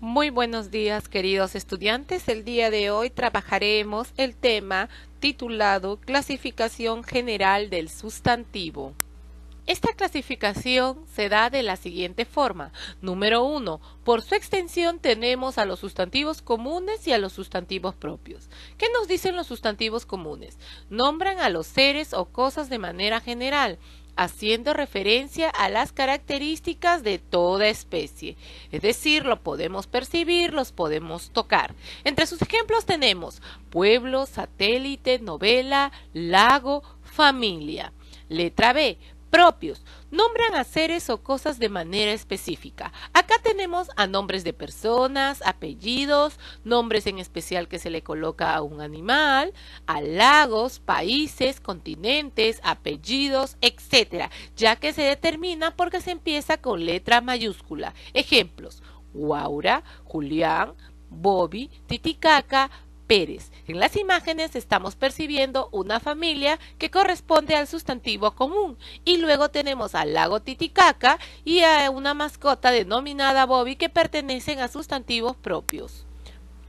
Muy buenos días queridos estudiantes. El día de hoy trabajaremos el tema titulado Clasificación General del Sustantivo. Esta clasificación se da de la siguiente forma. Número 1. Por su extensión tenemos a los sustantivos comunes y a los sustantivos propios. ¿Qué nos dicen los sustantivos comunes? Nombran a los seres o cosas de manera general haciendo referencia a las características de toda especie. Es decir, lo podemos percibir, los podemos tocar. Entre sus ejemplos tenemos pueblo, satélite, novela, lago, familia. Letra B. Propios. Nombran a seres o cosas de manera específica. Acá tenemos a nombres de personas, apellidos, nombres en especial que se le coloca a un animal, a lagos, países, continentes, apellidos, etc. Ya que se determina porque se empieza con letra mayúscula. Ejemplos. Guaura, Julián, Bobby, Titicaca, Pérez. En las imágenes estamos percibiendo una familia que corresponde al sustantivo común y luego tenemos al lago Titicaca y a una mascota denominada Bobby que pertenecen a sustantivos propios.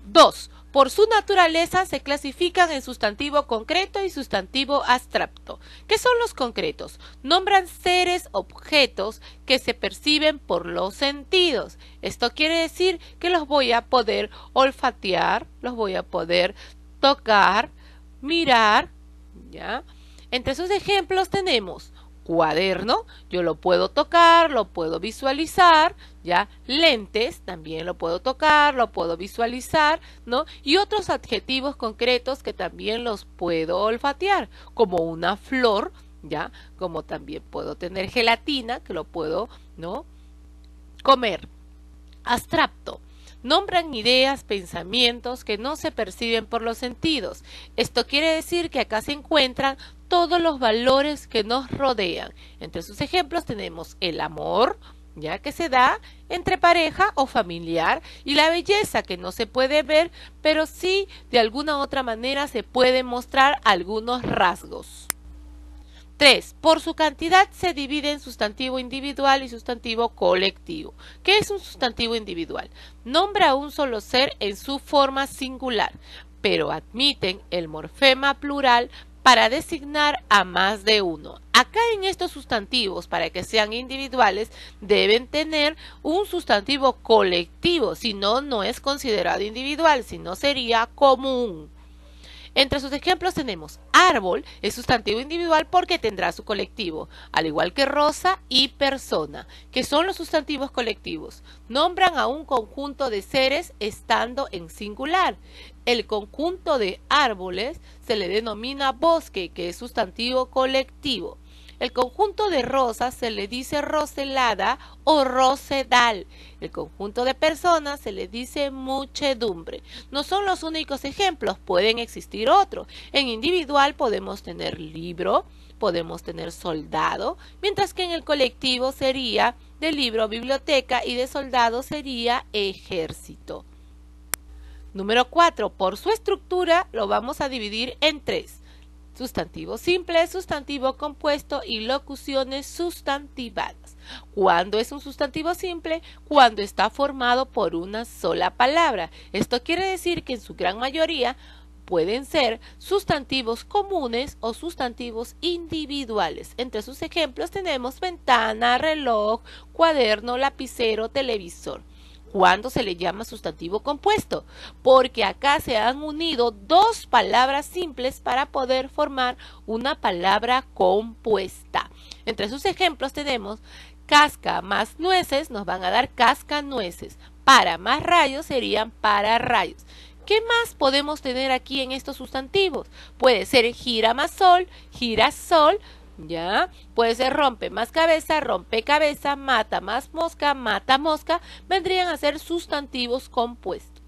2. Por su naturaleza se clasifican en sustantivo concreto y sustantivo abstracto. ¿Qué son los concretos? Nombran seres, objetos que se perciben por los sentidos. Esto quiere decir que los voy a poder olfatear, los voy a poder tocar, mirar, ¿ya? Entre sus ejemplos tenemos cuaderno, yo lo puedo tocar, lo puedo visualizar, ¿ya? Lentes, también lo puedo tocar, lo puedo visualizar, ¿no? Y otros adjetivos concretos que también los puedo olfatear, como una flor, ¿ya? Como también puedo tener gelatina, que lo puedo, ¿no? Comer. Abstracto. Nombran ideas, pensamientos que no se perciben por los sentidos. Esto quiere decir que acá se encuentran todos los valores que nos rodean. Entre sus ejemplos tenemos el amor, ya que se da entre pareja o familiar, y la belleza que no se puede ver, pero sí de alguna u otra manera se pueden mostrar algunos rasgos. 3. Por su cantidad se divide en sustantivo individual y sustantivo colectivo. ¿Qué es un sustantivo individual? Nombra a un solo ser en su forma singular, pero admiten el morfema plural para designar a más de uno. Acá en estos sustantivos, para que sean individuales, deben tener un sustantivo colectivo, si no, no es considerado individual, sino sería común. Entre sus ejemplos tenemos árbol, es sustantivo individual porque tendrá su colectivo, al igual que rosa y persona, que son los sustantivos colectivos. Nombran a un conjunto de seres estando en singular. El conjunto de árboles se le denomina bosque, que es sustantivo colectivo. El conjunto de rosas se le dice roselada o rosedal. El conjunto de personas se le dice muchedumbre. No son los únicos ejemplos, pueden existir otros. En individual podemos tener libro, podemos tener soldado, mientras que en el colectivo sería de libro biblioteca y de soldado sería ejército. Número 4. Por su estructura lo vamos a dividir en tres. Sustantivo simple, sustantivo compuesto y locuciones sustantivadas. ¿Cuándo es un sustantivo simple? Cuando está formado por una sola palabra. Esto quiere decir que en su gran mayoría pueden ser sustantivos comunes o sustantivos individuales. Entre sus ejemplos tenemos ventana, reloj, cuaderno, lapicero, televisor cuando se le llama sustantivo compuesto, porque acá se han unido dos palabras simples para poder formar una palabra compuesta. Entre sus ejemplos tenemos casca más nueces, nos van a dar casca nueces. Para más rayos serían para rayos. ¿Qué más podemos tener aquí en estos sustantivos? Puede ser gira más sol, girasol, ¿Ya? Puede ser rompe más cabeza, rompe cabeza, mata más mosca, mata mosca. Vendrían a ser sustantivos compuestos.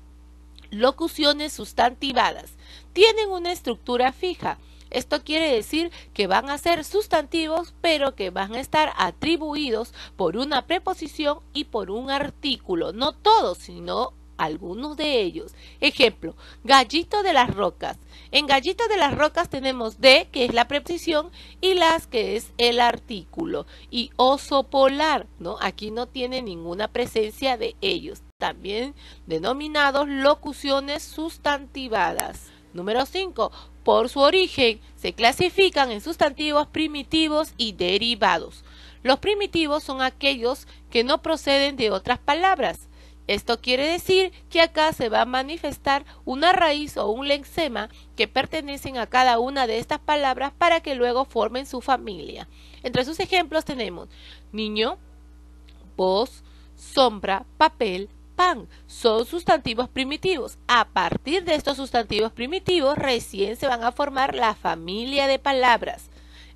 Locuciones sustantivadas. Tienen una estructura fija. Esto quiere decir que van a ser sustantivos, pero que van a estar atribuidos por una preposición y por un artículo. No todos, sino algunos de ellos. Ejemplo, Gallito de las Rocas. En Gallito de las Rocas tenemos de, que es la preposición, y las, que es el artículo. Y oso polar, ¿no? Aquí no tiene ninguna presencia de ellos. También denominados locuciones sustantivadas. Número 5. Por su origen, se clasifican en sustantivos primitivos y derivados. Los primitivos son aquellos que no proceden de otras palabras. Esto quiere decir que acá se va a manifestar una raíz o un lexema que pertenecen a cada una de estas palabras para que luego formen su familia. Entre sus ejemplos tenemos niño, voz, sombra, papel, pan. Son sustantivos primitivos. A partir de estos sustantivos primitivos recién se van a formar la familia de palabras.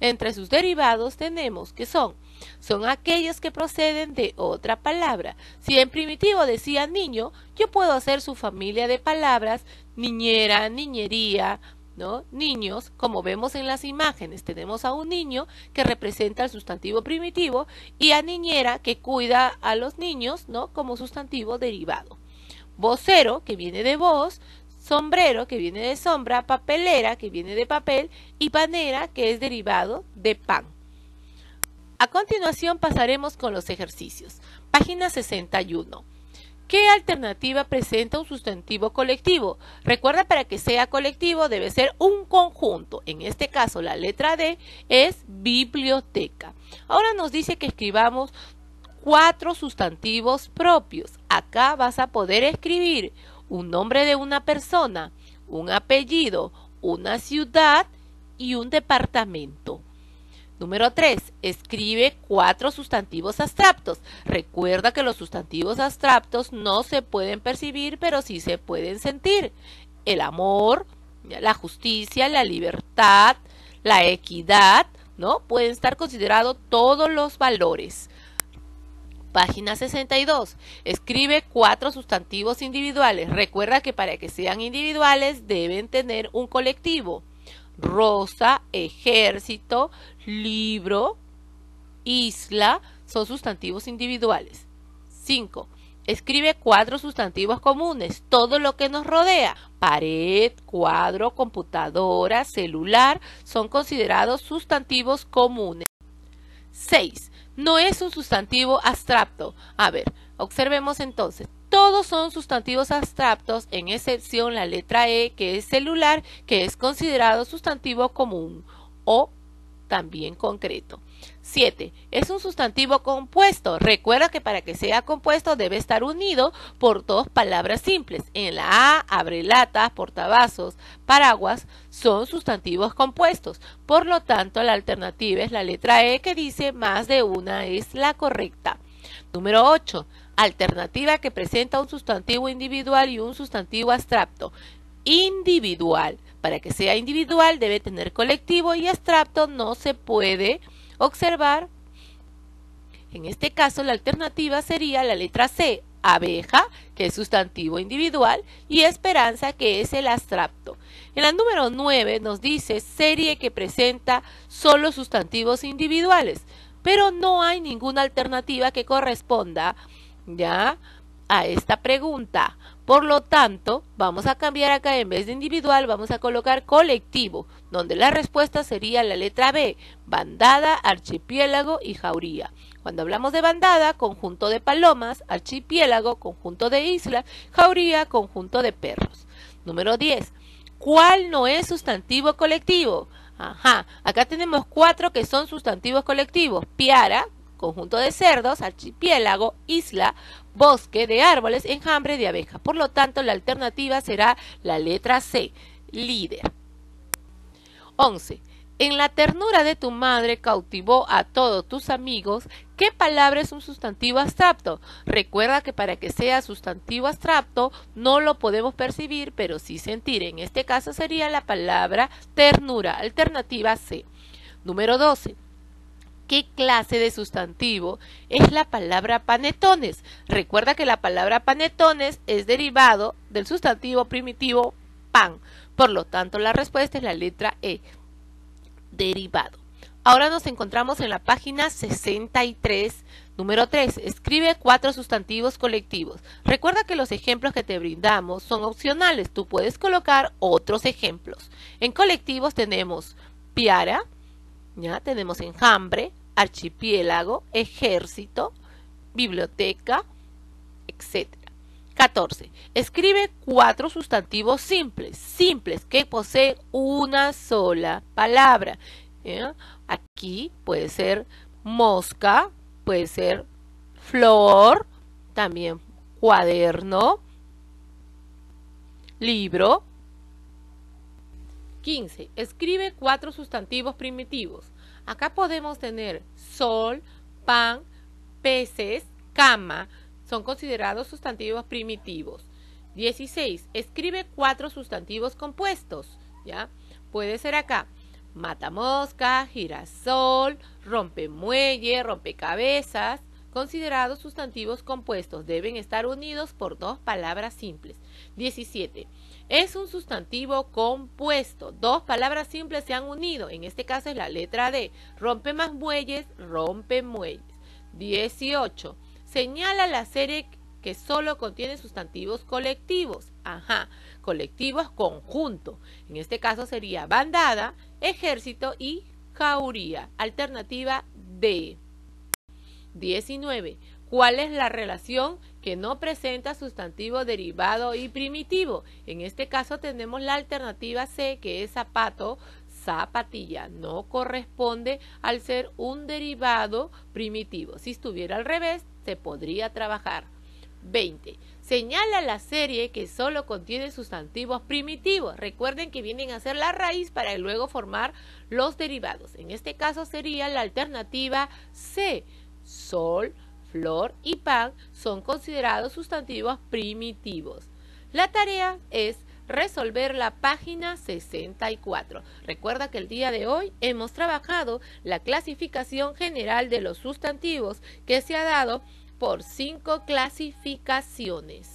Entre sus derivados tenemos que son, son aquellos que proceden de otra palabra. Si en primitivo decía niño, yo puedo hacer su familia de palabras niñera, niñería, ¿no? Niños, como vemos en las imágenes, tenemos a un niño que representa el sustantivo primitivo y a niñera que cuida a los niños, ¿no? Como sustantivo derivado. Vocero, que viene de voz, sombrero, que viene de sombra, papelera, que viene de papel, y panera, que es derivado de pan. A continuación pasaremos con los ejercicios. Página 61. ¿Qué alternativa presenta un sustantivo colectivo? Recuerda, para que sea colectivo debe ser un conjunto. En este caso, la letra D es biblioteca. Ahora nos dice que escribamos cuatro sustantivos propios. Acá vas a poder escribir un nombre de una persona, un apellido, una ciudad y un departamento. Número tres, Escribe cuatro sustantivos abstractos. Recuerda que los sustantivos abstractos no se pueden percibir, pero sí se pueden sentir. El amor, la justicia, la libertad, la equidad, ¿no? Pueden estar considerados todos los valores. Página 62. Escribe cuatro sustantivos individuales. Recuerda que para que sean individuales deben tener un colectivo. Rosa, ejército, libro, isla son sustantivos individuales. 5. Escribe cuatro sustantivos comunes, todo lo que nos rodea. Pared, cuadro, computadora, celular son considerados sustantivos comunes. 6. No es un sustantivo abstracto. A ver, observemos entonces. Todos son sustantivos abstractos, en excepción la letra E, que es celular, que es considerado sustantivo común o también concreto. 7. Es un sustantivo compuesto. Recuerda que para que sea compuesto debe estar unido por dos palabras simples. En la A, abrelatas, portavasos, paraguas son sustantivos compuestos. Por lo tanto, la alternativa es la letra E que dice más de una es la correcta. Número 8. Alternativa que presenta un sustantivo individual y un sustantivo abstracto. Individual. Para que sea individual debe tener colectivo y abstracto no se puede observar, en este caso la alternativa sería la letra C, abeja, que es sustantivo individual, y esperanza, que es el abstracto. En la número 9 nos dice serie que presenta solo sustantivos individuales, pero no hay ninguna alternativa que corresponda ya a esta pregunta. Por lo tanto, vamos a cambiar acá en vez de individual, vamos a colocar colectivo, donde la respuesta sería la letra B, bandada, archipiélago y jauría. Cuando hablamos de bandada, conjunto de palomas, archipiélago, conjunto de islas, jauría, conjunto de perros. Número 10. ¿Cuál no es sustantivo colectivo? Ajá, acá tenemos cuatro que son sustantivos colectivos. Piara, conjunto de cerdos, archipiélago, isla, bosque de árboles, enjambre de abeja. Por lo tanto, la alternativa será la letra C, líder. 11. En la ternura de tu madre cautivó a todos tus amigos. ¿Qué palabra es un sustantivo abstracto? Recuerda que para que sea sustantivo abstracto no lo podemos percibir, pero sí sentir. En este caso sería la palabra ternura, alternativa C. Número 12 qué clase de sustantivo es la palabra panetones. Recuerda que la palabra panetones es derivado del sustantivo primitivo pan. Por lo tanto, la respuesta es la letra E. Derivado. Ahora nos encontramos en la página 63, número 3. Escribe cuatro sustantivos colectivos. Recuerda que los ejemplos que te brindamos son opcionales. Tú puedes colocar otros ejemplos. En colectivos tenemos piara, ¿ya? Tenemos enjambre, archipiélago, ejército, biblioteca, etc. 14. Escribe cuatro sustantivos simples, simples, que posee una sola palabra. Aquí puede ser mosca, puede ser flor, también cuaderno, libro, 15. Escribe cuatro sustantivos primitivos. Acá podemos tener sol, pan, peces, cama. Son considerados sustantivos primitivos. 16. Escribe cuatro sustantivos compuestos. ¿Ya? Puede ser acá. mata mosca, girasol, rompe rompe cabezas considerados sustantivos compuestos deben estar unidos por dos palabras simples. 17. Es un sustantivo compuesto. Dos palabras simples se han unido. En este caso es la letra D. Rompe más bueyes, rompe muelles. 18. Señala la serie que solo contiene sustantivos colectivos. Ajá, colectivos conjunto. En este caso sería bandada, ejército y jauría. Alternativa D. 19. ¿Cuál es la relación que no presenta sustantivo derivado y primitivo? En este caso tenemos la alternativa C, que es zapato, zapatilla. No corresponde al ser un derivado primitivo. Si estuviera al revés, se podría trabajar. 20. Señala la serie que solo contiene sustantivos primitivos. Recuerden que vienen a ser la raíz para luego formar los derivados. En este caso sería la alternativa C sol, flor y pan son considerados sustantivos primitivos. La tarea es resolver la página 64. Recuerda que el día de hoy hemos trabajado la clasificación general de los sustantivos que se ha dado por cinco clasificaciones.